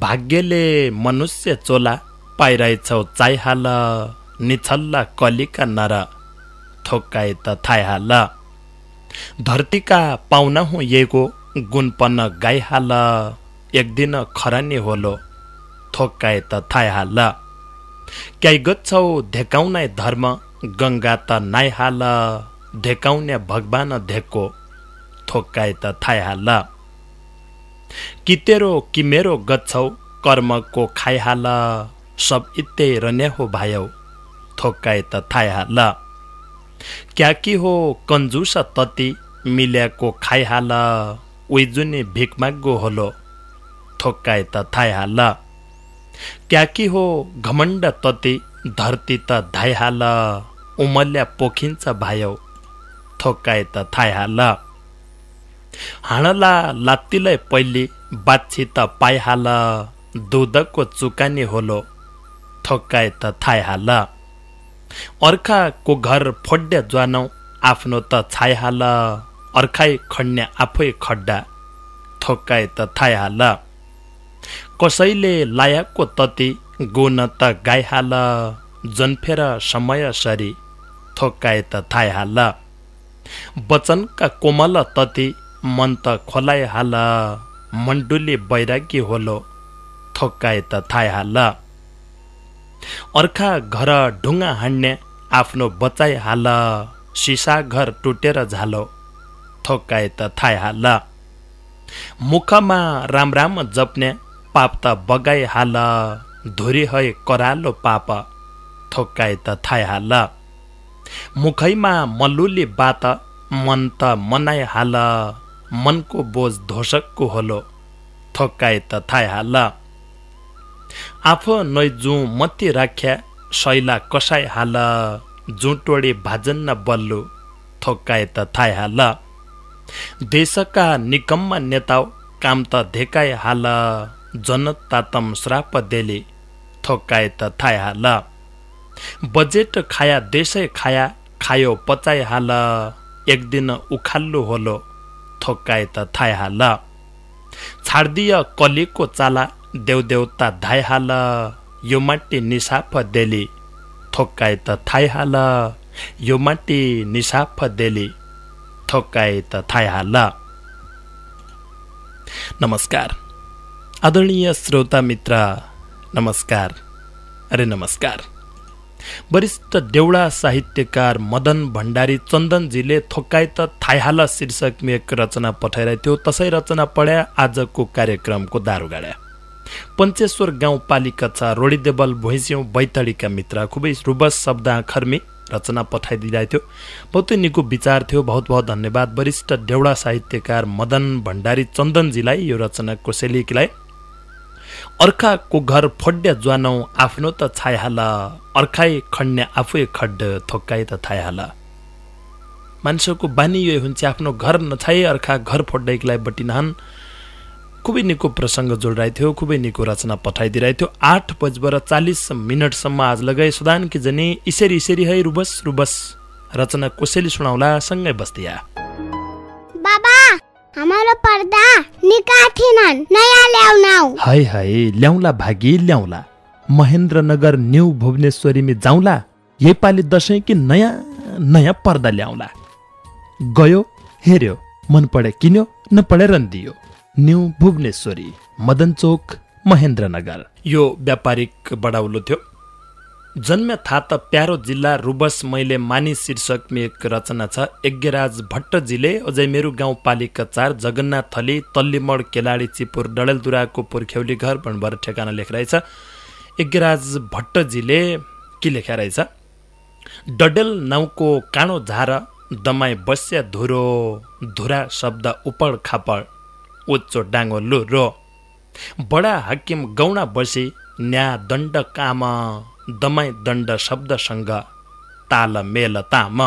भाग्यले मनुष्य चोला पाइरहेछौ चाइहाल निछल्ला कलिका नर थोकाए त थाइहाल धरतीका पाहुना हुँ यो गुणपन्न गाइहाल एक दिन खरानी होलो थोक्काए त थाइहाल क्याई गच्छौ धेकाउने धर्म गङ्गा त नाइहाल धेकाउने भगवान धेको थोक्काए त थाइहाल कितेरो किमेरो गच्छौ कर्मको खाइहाल सब इत्ते रने हो भायौ थोक्काए त थाइहाल क्याकी हो कन्जुस तति मिल्याको खाइहाल जुन भिकमाग्गो होलो थोक्काए त थाइहाल कि हो घमण्ड तति धरती त धाइहाल उमल्या पोखिन्छ भायौ थोक्काए त थाइहाल हाँडला लात्तीलाई पहिले बाछी त पाइहाल दुधको चुकानी होलो थोक्काए त थाइहाल अर्खाको घर फोड्या ज्वानौ आफ्नो त छाइहाल अर्खाइ खन्या आफै खड्डा थोक्काए त थाइहाल कसैले लायकको तति गुण त गाइहाल जन्फेर समय सरी थोक्काए त थाइहाल वचनका कोमल तति मन त खोलाइहाल हाल बैराग्य बैरागी होलो थोक्काए त थाइहाल अर्खा घर ढुङ्गा हान्ने आफ्नो बचाइहाल सिसा घर टुटेर झालो थोक्काए त थाइहाल मुखमा राम राम जप्ने पाप त बगाइहाल धुरी है करालो पाप थोक्काए त थाइहाल मुखैमा मल्लुली बात मन त मनाइहाल मनको बोझ धोसकको होलो थकाए त थाय हाल आफू नै जुँ मती राख्या शैला कसाई हाल जुटोडे न बल्लु थोकाए त थाय हाल देशका निकम्मा नेता काम त धेकाय हाल जनतातम श्राप देले थोकाए त थाय हाल बजेट खाया देशै खाया खायो पचाइ हाल एक दिन उखाल्लो होलो त थाय हाल छाड्दिय कलेको चाला देउदेउता धाय हाल यो माटी निसाफ देली थोक्काए त थाय हाल यो माटी निसाफ देली थोक्काए त थाय हाल नमस्कार आदरणीय श्रोता मित्र नमस्कार अरे नमस्कार वरिष्ठ देउडा साहित्यकार मदन भण्डारी चन्दनजीले थोकाइत थाइहाल शीर्षकमा एक रचना पठाइरहेको थियो तसै रचना पढ्या आजको कार्यक्रमको दारुगाडा पञ्चेश्वर गाउँपालिका छ रोडीदेवल भुइँस्यौँ बैतडीका मित्र खुबै रुबस शब्द खर्मी रचना पठाइदिरहेको थियो बहुतै निको विचार थियो बहुत बहुत धन्यवाद वरिष्ठ देउडा साहित्यकार मदन भण्डारी चन्दनजीलाई यो रचना कोसेलीलाई अर्काको घर फोड्या ज्वानौ आफ्नो त छाइहाल अर्काई खण्ने आफै खड्ड थोक्काई त हाल मान्छेको बानी यो हुन्छ आफ्नो घर नछाए अर्का घर फोड्डाइकलाई लागि खुबै निको प्रसङ्ग जोडिरहेको थियो खुबै निको रचना पठाइदिरहेको थियो आठ बजबर चालिस मिनटसम्म आज लगाए सुदान कि जनी यसरी यसरी है रुबस रुबस रचना कसैले सुनाउला सँगै बस्दिया हाम्रो पर्दा निका थिनन नयाँ ल्याउनौ है है ल्याउला भागी ल्याउला महेन्द्रनगर न्यु भुवनेश्वरीमी जाउँला यसपालि दसैँ कि नयाँ नयाँ पर्दा ल्याउला गयो हेऱ्यो मन पढे किन्यो नपढे रन्दियो न्यु भुवनेश्वरी मदन चोक महेन्द्रनगर यो व्यापारिक बडाउलो थियो जन्म त प्यारो जिल्ला रुबस मैले मानिस शीर्षक एक रचना छ यज्ञराज भट्टजीले अझै मेरो गाउँपालिका चार जगन्नाथ थली तल्लीमड केलाडी चिपुर डडेलदुराको पुर्ख्यौली घर भन्नुभयो ठेगाना रहेछ यज्ञराज भट्टजीले के लेखा रहेछ डडेल नाउँको काँडो झार दमाई बस्या धुरो धुरा शब्द उपड खापड ओचो डाङ्गो लु रो बडा हकिम गौडा बसी न्या दण्ड काम दमै दण्ड शब्दसँग तालमेल ताम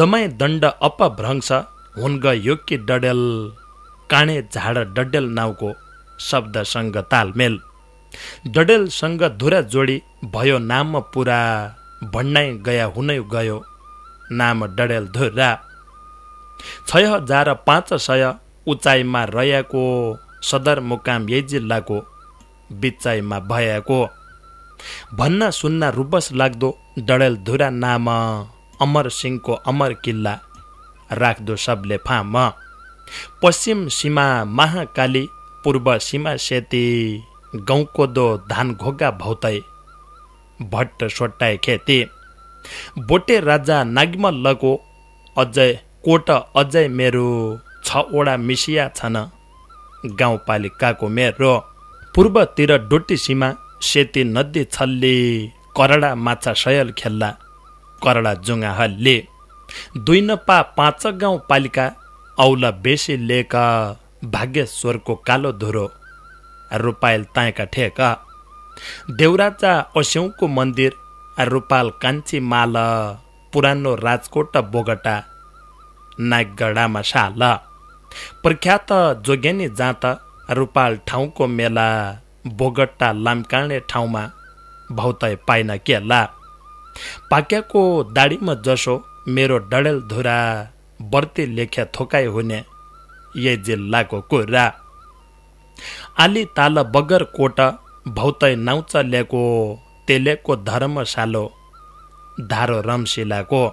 दमै दण्ड अपभ्रंश हुन्ग योक्की डडेल काँडे झाड डडेल नाउँको शब्दसँग तालमेल डडेलसँग धुरा जोडी भयो नाम पुरा भन्नाइ गया हुनै गयो नाम डडेल धुरा छ हजार पाँच सय उचाइमा रहेको सदरमुकाम यही जिल्लाको बिचाइमा भएको भन्न सुन्न रुबस लाग्दो डडेलधुरा नाम अमर सिंहको अमर किल्ला राख्दो सबले फाम पश्चिम सीमा महाकाली पूर्व सीमा सेती गाउँको दो धान घोगा भौतै भट्ट सोट्टाए खेती बोटे राजा नागमल्लको लगो अझै कोट अझै मेरो छवटा मिसिया छन् गाउँपालिकाको मेरो पूर्वतिर डोटी सीमा सेते नदी छल्ले करडा माछा सयल खेल्ला करडा जुङ्गा हल्ले दुई नपा पाँच गाउँपालिका औला बेसी लेक भाग्यश्वरको कालो धुरो रुपायल ताँका ठेक देउराचा ओस्याउको मन्दिर रुपाल कान्छी माल पुरानो राजकोट बोगटा नागगडामा साल प्रख्यात जोगेनी जाँत रुपाल ठाउँको मेला बोगट्टा लाम्काँडे ठाउँमा भौतय पाइन के ला पाक्याको दाडीमा जसो मेरो डडेल धुरा बर्ती लेख्या थोकाइ हुने यही जिल्लाको कुरा आली ताल बगर कोट भौतय नाउच ल्याएको तेलेको धर्मशालो धारो रमशिलाको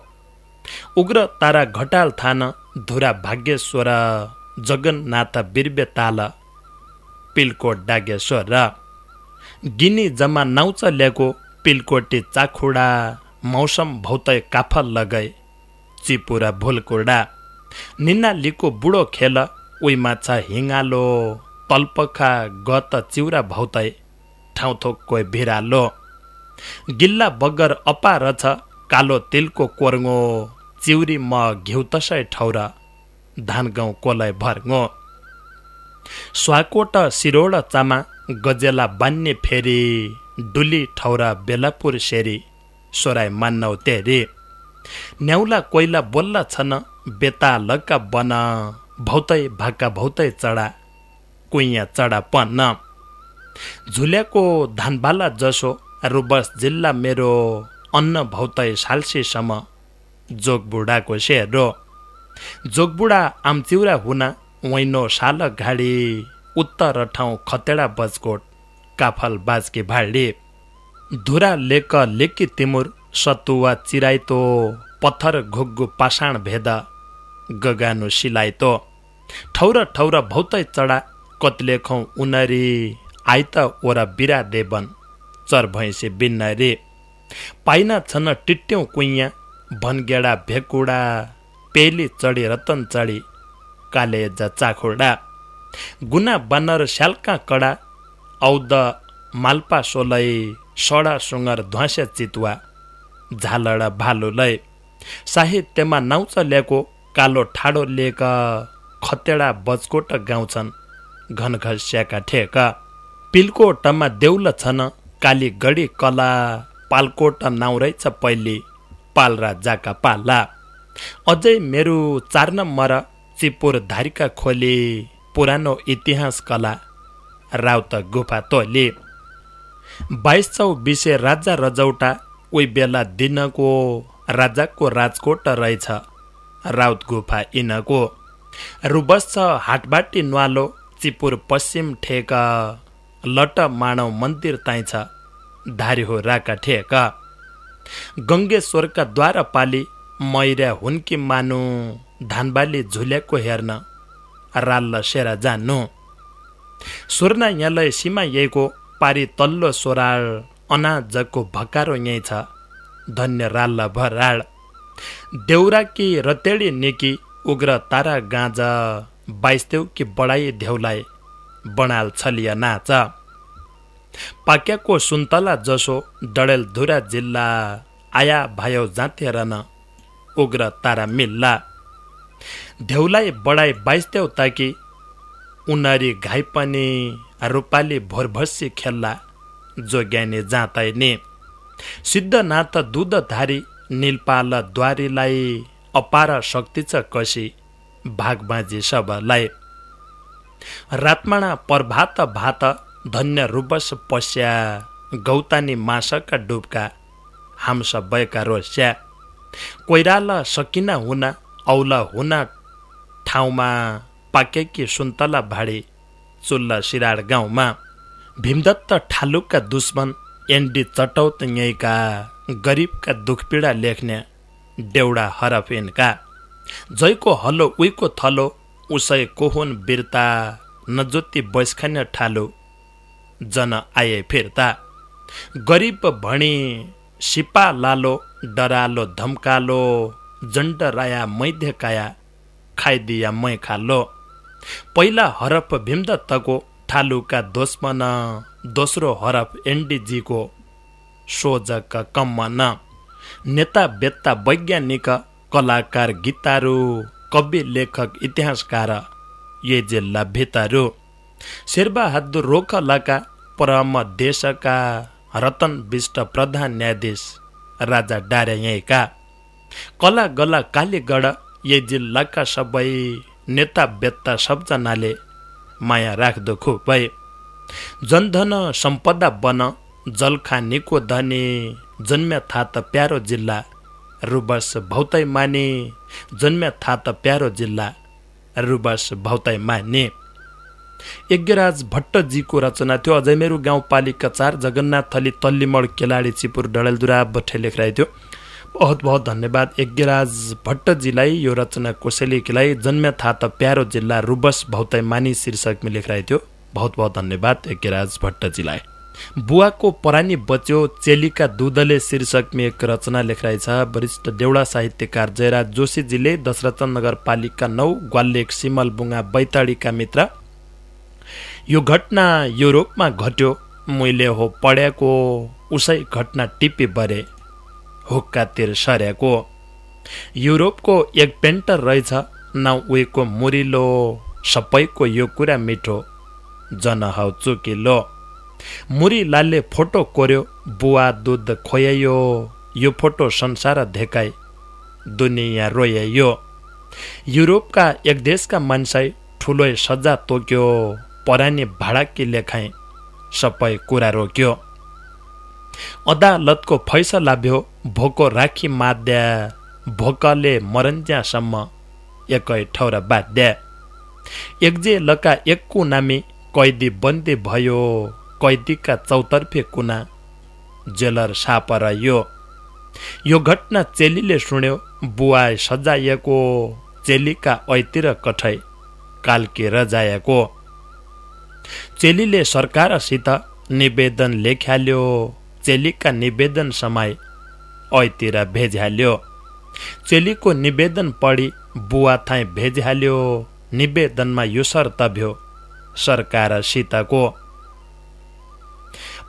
उग्र तारा घटाल थान धुरा भाग्येश्वर जगन्नाथ बिर्बे ताल पिलकोट डागेश्वर र गिनी जम्मा नाउच ल्याएको पिलकोटी चाखुडा मौसम भौतै काफल लगाए चिपुरा भोलकुडा लिको बुढो खेल उही माछा हिँगालो तल्पखा गत चिउरा भौतै कोही भिरालो गिल्ला बगर अपार छ कालो तिलको कोर्गो चिउरी म घिउ तसै ठौर धान गाउँ कोलाई भर्गो स्वाकोट सिरोड चामा गजेला बान्ने फेरि डुली ठौरा बेलापुर सेरी सोराई मान्नौ तेरी न्याउला कोइला बोल्ला छन बेता लग्का बन भौतै भाका भौतै चडा कुइया चडा पन्न झुल्याको धानबाला जसो रुबस जिल्ला मेरो अन्न भौतै सालसेसम्म जोगबुढाको सेरो जोगबुढा आम्चिउरा हुना वैनो साल घाडी उत्तर ठाउँ खतेडा बजकोट काफल बाजके भाडी धुरा लेक लेकी तिमुर सतुवा चिराइतो पत्थर घुग्गु पाषाण भेद गगानु सिलाइतो ठौर ठौर भौतै चढा कत्लेखौँ उनरी आइत ओरा बिरा देवन चर भैँसे रे पाइना छन टिट्यौँ कुइयाँ भनगेडा भेकुडा पेली चढी रतन चढी काले जच्चा खुर्डा गुना बानर स्यालका कडा औद माल्पा सोलै सडा सुँगर ध्वास चितुवा झालड भालुलै लय साहित्यमा नाउच ल्याएको कालो ठाडो लिएका खतेडा बजकोट गाउँछन् घनघस्याका ठेक पिल्कोटमा देउल छन् काली गढी कला पालकोट रहेछ पहिले पालरा जाका पाला अझै मेरो चार नम्बर धारिका खोले पुरानो इतिहास कला राउत गुफा तोले बाइस सौ बिसे राजा रजौटा उही बेला दिनको राजाको राजकोट रहेछ राउत गुफा यिनको रुबस छ हाटबाटी न्वालो चिपुर पश्चिम ठेक लट माणव मन्दिर ताइ छ धारी हो राका ठेक गङ्गेश्वरका द्वारपाली मैरा हुन्की मानु धानबाले झुल्याको हेर्न राल्ल सेरा जान्नु सुर्ना यहाँलाई सीमा यहीको पारी तल्लो सोराल अनाजको भकारो यहीँ छ धन्य राल्ल भराड देउरा कि रतेडी निकी उग्र तारा गाँज बाइस्तेउ कि बढाई देउलाई बणाल छलिया नाच पाक्याको सुन्तला जसो डडेलधुरा जिल्ला आया भयो जाँते रन उग्र तारा मिल्ला देउलाई बढाए बाइस देउ ताकि उनारी पनि रोपाले भोरभसी खेल्ला जोग्याने जाँताए सिद्धनाथ सिद्धनाथ धारी निलपाल द्वारीलाई अपार शक्ति छ कसी भागबाजी सबलाई रातमाणा प्रभात भात धन्य रूपस पस्या गौतानी मासका डुबका हाम्स भएका रोस्या कोइराला सकिना हुना औला हुना ठाउँमा पाकेकी सुन्तला भाडे चुल्ला सिराड गाउँमा भीमदत्त ठालुकका दुश्मन एनडी चटौत यहीँका गरिबका दुखपीडा लेख्ने डेउडा हरफेनका जैको हलो उहीको थलो उसै कोहुन बिर्ता नजोति बैस्खन्य ठालो जन आए फिर्ता गरिब भणी सिपा लालो डरालो धम्कालो जन्ट राया मैध्यकाया खाइदिया मै खालो पहिला हरफ भीमदत्तको तको ठालुका दोस्मन दोस्रो हरफ एनडिजीको सोजक कम्मन नेता बेत्ता वैज्ञानिक कलाकार गीतारू कवि लेखक इतिहासकार ये जिल्ला भितारू शेरबहादुर रोखलका परम देशका रतन विष्ट प्रधान न्यायाधीश राजा डार्यायका कला गला काले गड यही जिल्लाका सबै नेता बेत्ता सबजनाले माया राख्दो खुब भए जनधन सम्पदा बन जलखा निको धने जन्म्या था त प्यारो जिल्ला रुबस भौतै माने जन्म्या था त प्यारो जिल्ला रुबस भौतै माने यज्ञराज भट्टजीको रचना थियो अझै मेरो गाउँपालिका चार जगन्नाथ थली तल्लीमड केलाडी चिपुर डडेलधुरा बठे लेखराइ थियो बहुत बहुत धन्यवाद यज्ञराज भट्टजीलाई यो रचना कोसेलीलाई जन्म्या थाहा त प्यारो जिल्ला रुबस भौतै मानि शीर्षकमा लेखिरहेको थियो बहुत बहुत धन्यवाद यज्ञराज भट्टजीलाई बुवाको परानी बच्यो चेलीका दुधले शीर्षकमा एक रचना लेखाएछ वरिष्ठ देउडा साहित्यकार जयराज जोशीजीले दशरथ नगरपालिका नौ सिमल सिमलबुङ्गा बैताडीका मित्र यो घटना यो रूपमा घट्यो मैले हो पढेको उसै घटना टिपी बरे हुक्कातिर सर्याको युरोपको एक पेन्टर रहेछ नाउ उयोको मुरिलो सबैको यो कुरा मिठो जनहाउ चुकिलो मुरीलालले फोटो कोर्यो बुवा दुध खोयायो यो फोटो संसार धेकाइ दुनियाँ रोयायो युरोपका एक देशका मान्छे ठुलो सजा तोक्यो परानी भाडाकी लेखाइ सबै कुरा रोक्यो अदालतको फैसला भ्यो भोको राखी माद्या भोकले मरन्ज्यासम्म एकै ठौरा बाध्या एकजे लका एक नामी कैदी बन्दी भयो कैदीका चौतर्फे कुना जेलर साप रह्यो यो घटना चेलीले सुन्यो बुवा सजाएको चेलीका ऐतिर कठै कालकी रजाएको चेलीले सरकारसित निवेदन लेख्याल्यो चेलीका निवेदन समय ऐतिर भेजिहाल्यो चेलीको निवेदन पढी बुवा थाइ भेजिहाल्यो निवेदनमा यो शर्त भयो सरकार सीताको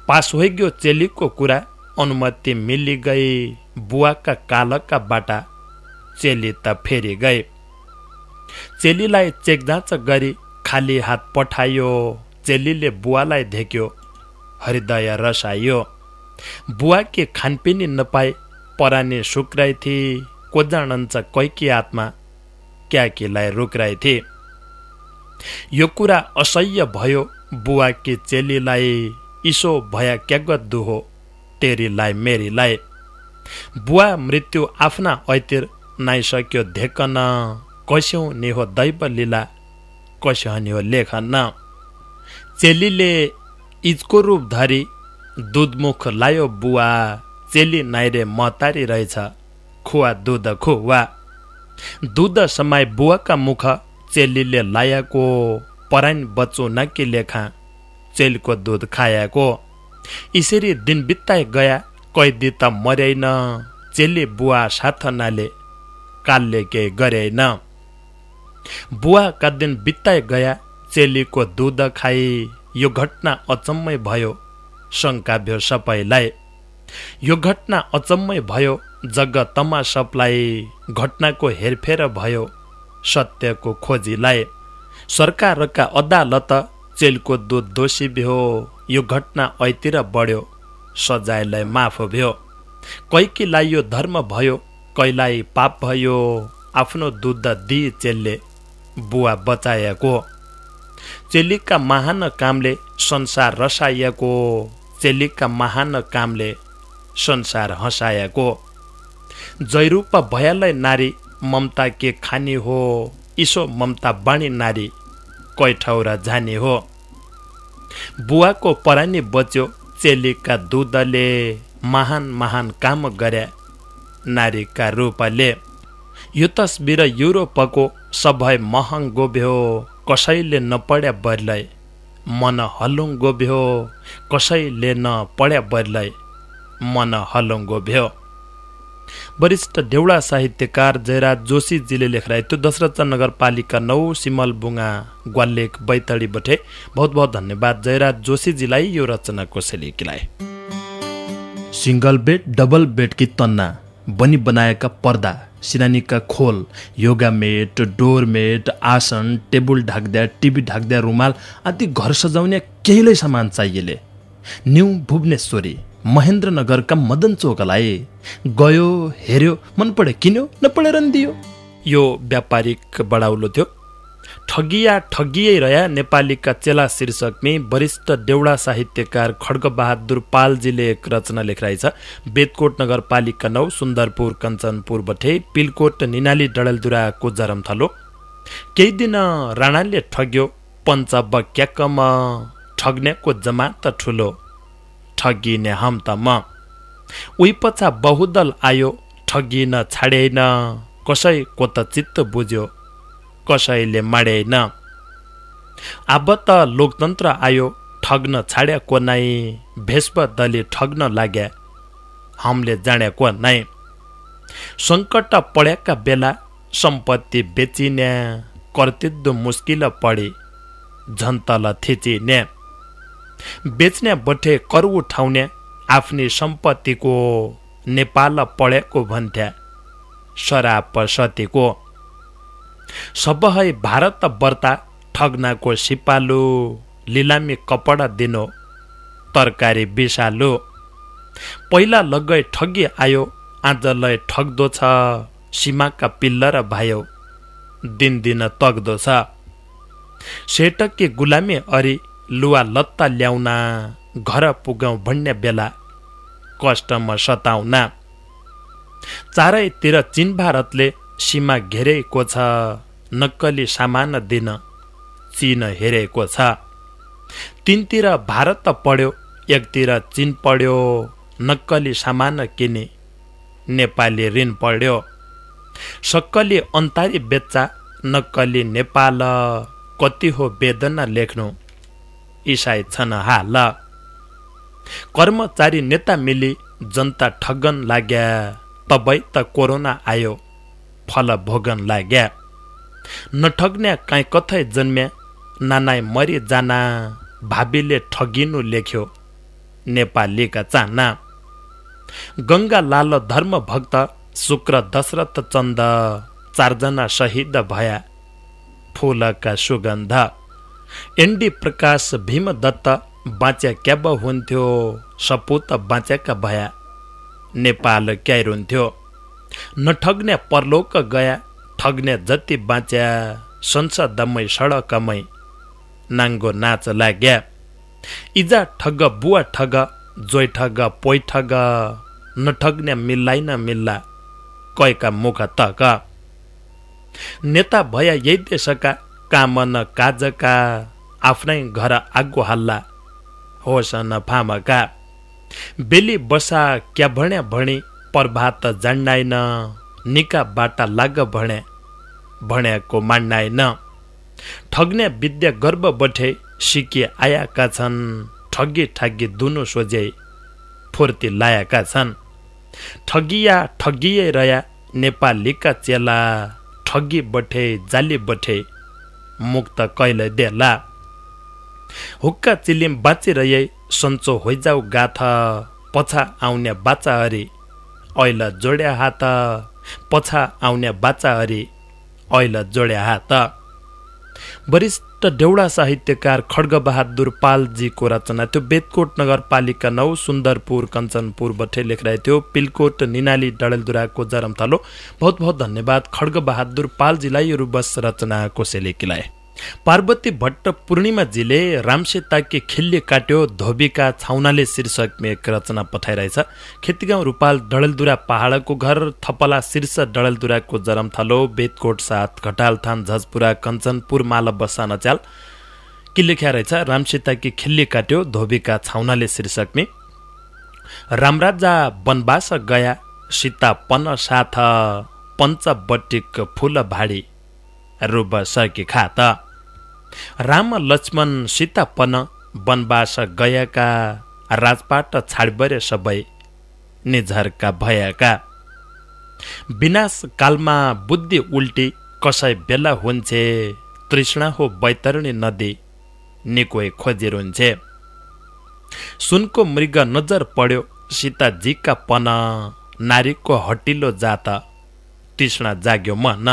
पास होइग्यो चेलीको कुरा अनुमति गई बुवाका कालका बाटा चेली त फेरि गए चेलीलाई चेकजाँच गरी खाली हात पठायो चेलीले बुवालाई ढेक्यो हृदय रसायो बुवा के खानपिनी नपाए पराने सुक्राए थिए कोजाणन्छ कैकी आत्मा क्या क्याकेलाई रोक्राए थिए यो कुरा असह्य भयो बुवा के चेलीलाई इसो भया क्यागत दुहो तेरीलाई मेरीलाई बुवा मृत्यु आफ्ना ऐतिर नाइसक्यो धेकन कस्यौँ नि हो दैव लिला कस्यो नि हो लेखन चेलीले इजको रूप धरी दुधमुख लायो बुवा चेली नाइरे मतारी रहेछ खुवा दुध खुवा दुध समय बुवाका मुख चेलीले लाएको पराइन बच्चो नकी लेखा चेलीको दुध खाएको यसरी दिन बित्ताइ गया कैदी त मर्याइन चेली बुवा साथ नले कालले केही गरेन बुवाका दिन बित्ताइ गया चेलीको दुध खाई यो घटना अचम्मै भयो शङ्काभ्यो सबैलाई यो घटना अचम्मै भयो तमा सपलाई घटनाको हेरफेर भयो सत्यको खोजीलाई सरकारका अदालत चेलको दुध दोषी भ्यो यो घटना ऐतिर बढ्यो सजायलाई माफ भयो कैकीलाई यो धर्म भयो कैलाई पाप भयो आफ्नो दुध दिए चेलले बुवा बचाएको चेलिकका महान कामले संसार रसाइएको चेलिकका महान कामले संसार हँसाएको जयरूप भयालय नारी ममता के खाने हो इसो ममता बाणी नारी कै ठावरा जाने हो बुवाको परानी बच्यो चेलीका दुधले महान महान काम गरे नारीका रूपले यो तस्बिर युरोपको सबै महँगो भ्यो कसैले नपढ्या बरलाई मन हलुङ्गो भ्यो कसैले नपढ्या बरलाई मन हलुङ्गो भ्यो वरिष्ठ देउडा साहित्यकार जयराज जोशीजीले लेखलाई त्यो दशरथ नगरपालिका नौ सिमल बुङ्गा ग्वालेक बैतडी बठे बहुत बहुत धन्यवाद जयराज जोशीजीलाई यो रचनाको सेलेकीलाई सिङ्गल बेड डबल बेडकी तन्ना बनी बनाएका पर्दा सिरानीका खोल योगा मेट डोर मेट, आसन टेबुल ढाक्दा टिभी ढाक्दा रुमाल आदि घर सजाउने केहीलाई सामान चाहिएले न्यु भुवनेश्वरी महेन्द्रनगरका मदन चोकलाई गयो हेऱ्यो मन पऱ्यो किन्यो नपढेर दियो यो व्यापारिक बढाउलो थियो ठगिया नेपाली नेपालीका चेला शीर्षकमे वरिष्ठ देउडा साहित्यकार खड्गबहादुर पालजीले एक रचना लेखराइ छ बेदकोट नगरपालिका नौ सुन्दरपुर कञ्चनपुर बठे पिलकोट निनाली जरम जरमथलो केही दिन राणाले ठग्यो म ठग्नेको जमा त ठुलो ठगिने हम त म उही पछा बहुदल आयो ठगिन छाडेन कसैको त चित्त बुझ्यो कसैले माडेन अब त लोकतन्त्र आयो ठग्न छाड्या को नै भेष्प दले ठग्न लाग्या हामीले को नै सङ्कट पढेका बेला सम्पत्ति बेचिन्या कर्तित्व मुस्किल पढे झन्तल थिचिने बेच्ने बठे कर उठाउने आफ्नै सम्पत्तिको नेपाल पढेको भन्थ्या सराप सतीको है भारत बर्ता ठग्नाको सिपालु लिलामी कपडा दिनो तरकारी विषालु पहिला लगै ठगी आयो आजलाई ठग्दो छ सीमाका पिल्ल र दिन दिन तग्दो छ सेटकी गुलामी अरी लुआ लत्ता ल्याउना घर पुगौँ भन्ने बेला कस्टमर सताउना चारैतिर चिन भारतले सीमा घेरेको छ नक्कली सामान दिन चिन हेरेको छ तिनतिर भारत त पढ्यो एकतिर चिन पढ्यो नक्कली सामान किने नेपाली ऋण पढ्यो सक्कली अन्तारी बेच्चा नक्कली नेपाल कति हो वेदना लेख्नु इसाई छन् हाल कर्मचारी नेता मिली जनता ठगन लाग्या तबै त कोरोना आयो फल भोगन लाग्या नठग्न्या काहीँ कथै जन्म्या नानाई मरि जाना भाबीले ठगिनु लेख्यो नेपालीका चाना गङ्गा लाल धर्म भक्त शुक्र दशरथ चन्द चारजना शहीद भया फुलका सुगन्ध एन्डी प्रकाश भीमदत्त बाँच्या क्याब हुन्थ्यो सपुत बाँच्याका भया नेपाल क्याइरुन्थ्यो नठग्ने परलोक गया ठग्ने जति बाँच्या संसार दमै सडकमै नाङ्गो नाच लाग्या इजा ठग बुवा ठग जोइ ठग पोइ ठग नठग्ने मिल्लै न मिल्ला कयका मुख तक नेता भया यही देशका कामन काजका आफ्नै घर आगो हल्ला न फामका बेली बसा क्या भण्या भणी प्रभात जान्डाइन निका बाटा लाग भने भनेको मान्डाइन ठग्ने विद्या गर्व बठे सिके आएका छन् ठगी ठगी दुनो सोझे फुर्ती लाएका छन् ठगिया ठगिए रया नेपालीका चेला ठगी बठे जाली बठे मुक्त कहिले देला हुक्का चिलिम बाँचिरहे सन्चो होइजाउ गाथ पछा आउने बाचा हरी ऐल जोड्या हात पछा आउने बाच्चा हरि ऐल जोड्या हात वरिष्ठ डेउडा साहित्यकार खड्गबहादुर पालजीको रचना थियो बेदकोट नगरपालिका नौ सुन्दरपुर कञ्चनपुर बठे लेखिरहेको थियो पिलकोट निनाली डडेलधुराको जरमथलो बहुत बहुत धन्यवाद खड्गबहादुर पालजीलाई यो रुबस रचनाको सेलेकीलाई पार्वती भट्ट पूर्णिमाजीले रामसे ताके खिल्ले काट्यो धोबीका छाउनाले शीर्षक एक रचना पठाइरहेछ खेतीगाउँ रूपाल डडेलदुरा पहाडको घर थपला शीर्ष डडेलदुराको जरमथलो बेतकोट साथ घटालथान झजपुरा कञ्चनपुर माल बसा नच्याल के लेख्या रहेछ रामसीताकी खिल्ली काट्यो धोबीका छाउनाले शीर्षकमे रामराजा वनवास गया सीता पन साथ पञ्चबटिक फुल भाडी रूप सकी खा त राम लक्ष्मण सीतापन वनवास गएका राजपाट छाडबरे सबै निझरका भएका कालमा बुद्धि उल्टी कसै बेला हुन्छे तृष्णा हो बैतरणी नदी निको खोजेर हुन्छ सुनको मृग नजर पढ्यो सीताजीका पन नारीको हटिलो जात तृष्णा जाग्यो मन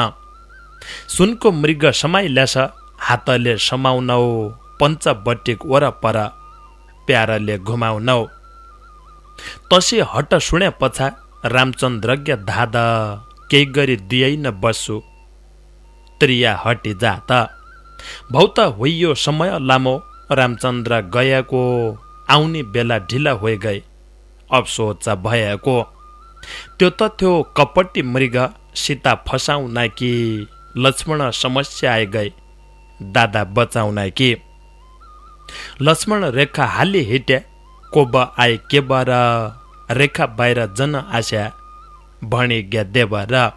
सुनको मृग ल्यास हातले समाउनौ पञ्चबटिक वरपर प्यारले घुमाउनौ तसे हट सुने पछा रामचन्द्रज्ञ धाद केही गरी दुई न बसु त्रिया हटी जा त भौत होइयो समय लामो रामचन्द्र गएको आउने बेला ढिला हो गए अफसोच भएको त्यो त थियो कपटी मृग सीता फसाउना कि लक्ष्मण समस्या गए दादा बचाउना के लक्ष्मण रेखा हाली हिट्या कोब आए के बर रेखा बाहिर जन आस्या भणे ग्या र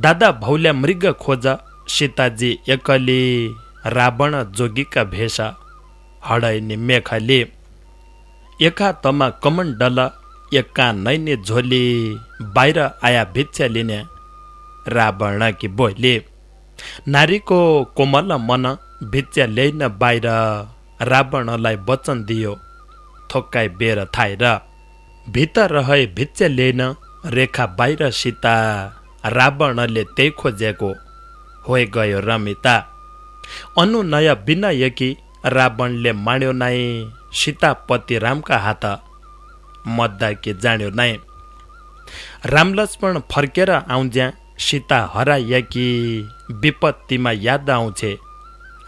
दादा भौल्या मृग खोज सीताजी एकली रावण जोगीका भेष हडैनी मेखली एका तमा कमण्डल एका नैने झोली बाहिर आया भिक्षा लिने रावण कि बोली नारीको कोमल मन भिच्या ल्याइन बाहिर रावणलाई वचन दियो थोक्काई बेर थाएर भित्र रहे भिच्या ल्याइन रेखा बाहिर सीता रावणले त्यही खोजेको होइ गयो रमिता अनुनय बिना यकी रावणले माण्यो नै सीतापति रामका हात मद्दा कि नाइ राम लक्ष्मण फर्केर आउँज्या सीता हराइए कि विपत्तिमा याद आउँछे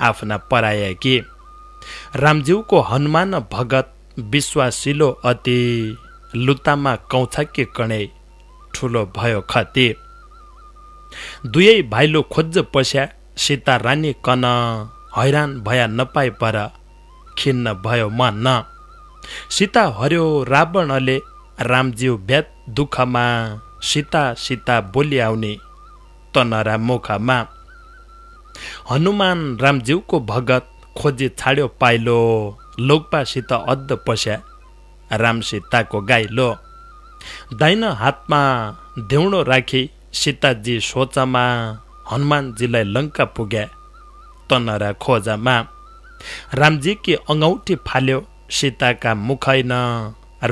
आफ्ना पराया कि रामज्यूको हनुमान भगत विश्वासिलो अति लुतामा कौछ कि कणे ठुलो भयो खति दुवै भाइलो खोज पस्या सीता रानी कन हैरान भया नपाए पर खिन्न भयो मन सीता हर्यो रावणले रामज्यू व्यत दुःखमा सीता सीता बोली आउने तनरा मुखमा हनुमान रामज्यूको भगत खोजी छाड्यो पाइलो लोकपासित अद्ध पस्या राम सीताको गाइलो दाइन हातमा देउडो राखी सीताजी सोचामा हनुमानजीलाई लङ्का पुग्या तनरा खोजामा रामजी कि अङ्गौठी फाल्यो सीताका मुखैन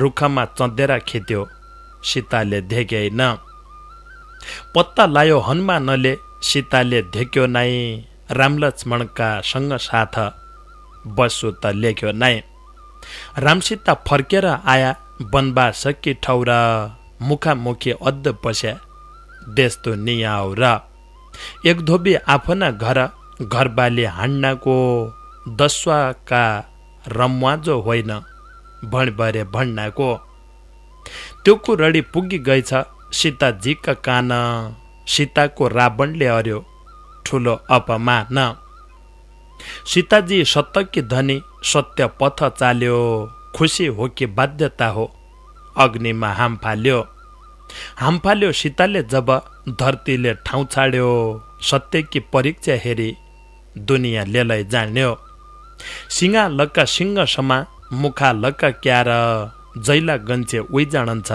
रुखमा चन्देरा खेत्यो सीताले धेकेन पत्ता लायो हनुमानले सीताले धेक्यो नै रामलक्ष्मणका सँग साथ बसु त लेख्यो नै रामसीता फर्केर आया बनबा सकि ठौर मुखामुखी अद्ध पस्या देस्तो नियाउ र एक धोबी आफ्ना घर घरबाली हान्नको दसवाका रमवाजो होइन भणबरे भन्नाको त्यो रडी पुगी गएछ सीताजीका कान सीताको रावणले अर्यो ठुलो अपमान सीताजी सत्य कि धनी सत्य पथ चाल्यो खुसी हो कि बाध्यता हो अग्निमा हाम फाल्यो हाम फाल्यो सीताले जब धरतीले ठाउँ छाड्यो सत्य कि परीक्षा हेरी दुनियाँ लेलै जान्यो सिङ्गा लक्का सिंह समा मुखा लक्का क्यार जैला गन्छे उही जाणन्छ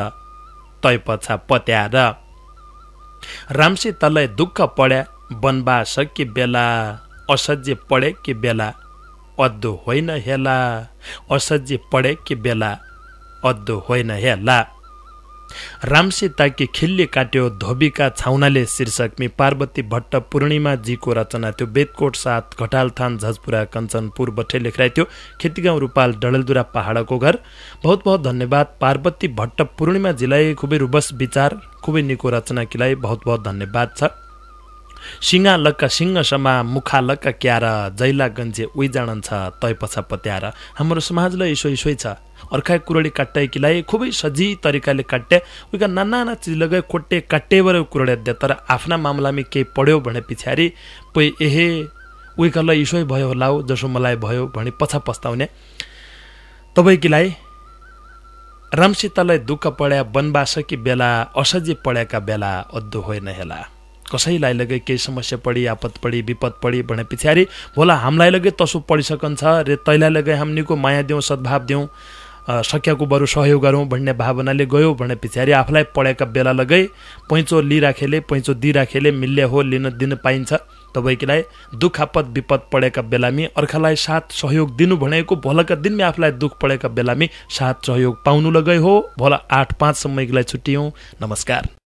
तै पछा पत्याएर रामसे तलै दुःख पड्या बनबा कि बेला असज्य पढे कि बेला अद्दो होइन हेला असज्य पढे कि बेला अद्दो होइन हेला रामसे ताके खिल्ले काट्यो धोबीका छाउनाले शीर्षक मि पार्वती भट्ट पूर्णिमाजीको रचना थियो बेदकोट साथ घटालथान झजपुरा कञ्चनपुर बठे लेखराइ थियो खेतीगाउँ रूपाल डडेलधुरा पहाडको घर बहुत बहुत धन्यवाद पार्वती भट्ट पूर्णिमाजीलाई खुबै रुबस विचार खुबै निको रचना रचनाकीलाई बहुत बहुत धन्यवाद छ सिङ्गा लक्का समा मुखा लक्क क्यार जैला गन्जे उही जाडन छ तै पछा पत्याएर हाम्रो समाजलाई यसो यसो छ अर्का कुरडी काट्याएकीलाई खुबै सजी तरिकाले काट्या उहीका नाना चिज लगाए खोटे काट्टेबाट कुरडी दे तर आफ्ना मामलामा केही पढ्यो भने पछाडि पै एहे उहीकालाई इसोइ भयो होला हो जसो मलाई भयो भने पछा पस्ताउने तपाईँकीलाई रामसीतालाई दुःख पढ्या वनवासकी बेला असजी पढ्याएका बेला अद्दो होइन होला कसैलाई लगे केही समस्या पढी आपत पढी विपद पढी भने पछाडि भोला हामीलाई लगे तसो पढिसकन्छ रे तैलाई लगे हामीको माया दिउँ सद्भाव दिउँ सक्याको बरु सहयोग गरौँ भन्ने भावनाले गयो भने पछाडि आफूलाई पढेका बेला लगै पैँचो लिइराखेले पैँचो दिइराखेले मिल्य हो लिन दिन पाइन्छ तपाईँकीलाई दुःख आपत विपद पढेका बेलामी अर्कालाई साथ सहयोग दिनु भनेको भोलाका दिनमै आफूलाई दुःख पढेका बेलामी साथ सहयोग पाउनु लगै हो भोला आठ लागि छुट्टियौँ नमस्कार